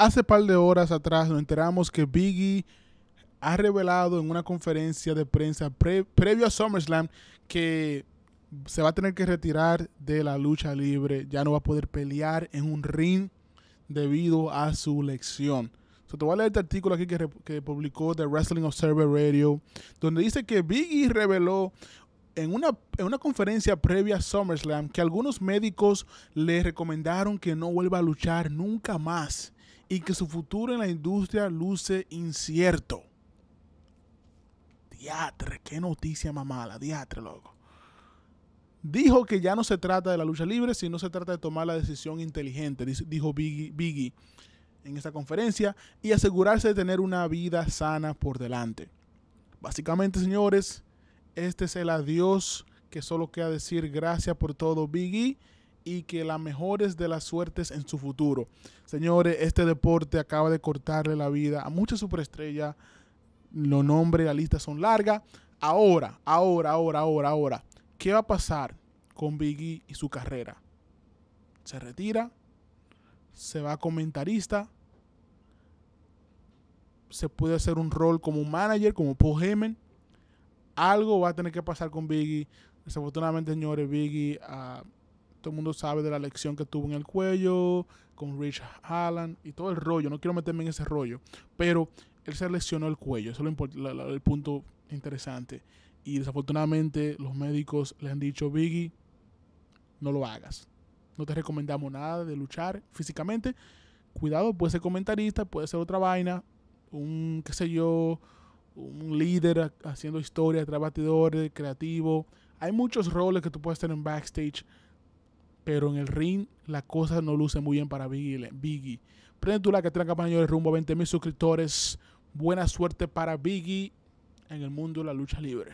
Hace par de horas atrás nos enteramos que Biggie ha revelado en una conferencia de prensa pre previo a SummerSlam que se va a tener que retirar de la lucha libre, ya no va a poder pelear en un ring debido a su lección. Se te voy a leer este artículo aquí que, publicó The Wrestling Observer Radio, donde dice que Biggie reveló en una, en una conferencia previa a SummerSlam que algunos médicos le recomendaron que no vuelva a luchar nunca más y que su futuro en la industria luce incierto. Diatre, qué noticia más mala, diatre, loco. Dijo que ya no se trata de la lucha libre, sino se trata de tomar la decisión inteligente, dijo Biggie, en esta conferencia, y asegurarse de tener una vida sana por delante. Básicamente, señores, este es el adiós que solo queda decir gracias por todo, Biggie y que las mejores de las suertes en su futuro. Señores, este deporte acaba de cortarle la vida a muchas superestrellas. Los nombres, la lista son largas. Ahora, ahora, ahora, ahora, ahora. ¿Qué va a pasar con Biggie y su carrera? Se retira, se va a comentarista, se puede hacer un rol como manager, como Paul Algo va a tener que pasar con Biggie. Desafortunadamente, señores, Biggie... Ah, todo el mundo sabe de la lección que tuvo en el cuello con Rich Allen y todo el rollo. No quiero meterme en ese rollo, pero él se lesionó el cuello. Eso es el punto interesante. Y desafortunadamente los médicos le han dicho, Biggie, no lo hagas. No te recomendamos nada de luchar físicamente. Cuidado, puede ser comentarista, puede ser otra vaina, un, qué sé yo, un líder haciendo historia, trabatidor, creativo. Hay muchos roles que tú puedes tener en backstage pero en el ring las cosas no lucen muy bien para Biggie. Biggie. Prende tu like, la de rumbo a 20 mil suscriptores. Buena suerte para Biggie en el mundo de la lucha libre.